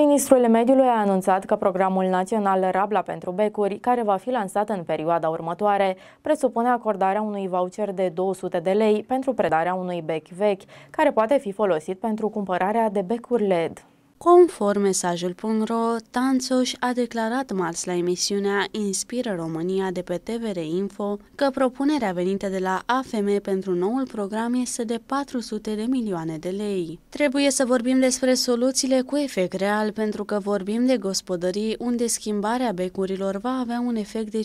Ministrul Mediului a anunțat că programul național Rabla pentru becuri, care va fi lansat în perioada următoare, presupune acordarea unui voucher de 200 de lei pentru predarea unui bec vechi, care poate fi folosit pentru cumpărarea de becuri LED. Conform mesajul.ro, Tanțoș a declarat marți la emisiunea Inspiră România de pe TVR Info că propunerea venită de la AFM pentru noul program este de 400 de milioane de lei. Trebuie să vorbim despre soluțiile cu efect real pentru că vorbim de gospodării unde schimbarea becurilor va avea un efect de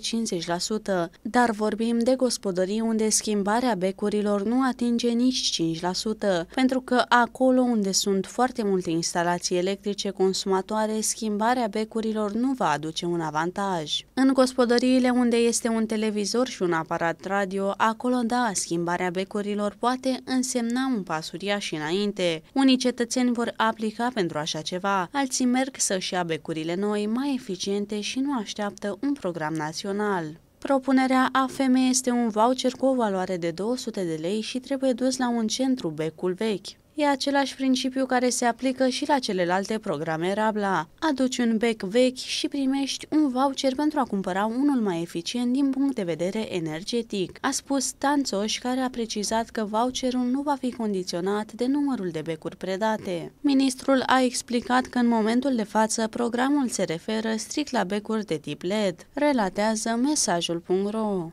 50%, dar vorbim de gospodării unde schimbarea becurilor nu atinge nici 5%, pentru că acolo unde sunt foarte multe instalații electrice consumatoare, schimbarea becurilor nu va aduce un avantaj. În gospodăriile unde este un televizor și un aparat radio, acolo da, schimbarea becurilor poate însemna un pas uriaș înainte. Unii cetățeni vor aplica pentru așa ceva, alții merg să-și ia becurile noi, mai eficiente și nu așteaptă un program național. Propunerea AFM este un voucher cu o valoare de 200 de lei și trebuie dus la un centru becul vechi. E același principiu care se aplică și la celelalte programe Rabla. Aduci un bec vechi și primești un voucher pentru a cumpăra unul mai eficient din punct de vedere energetic, a spus Tanțoș, care a precizat că voucherul nu va fi condiționat de numărul de becuri predate. Ministrul a explicat că în momentul de față programul se referă strict la becuri de tip LED, relatează mesajul.ro.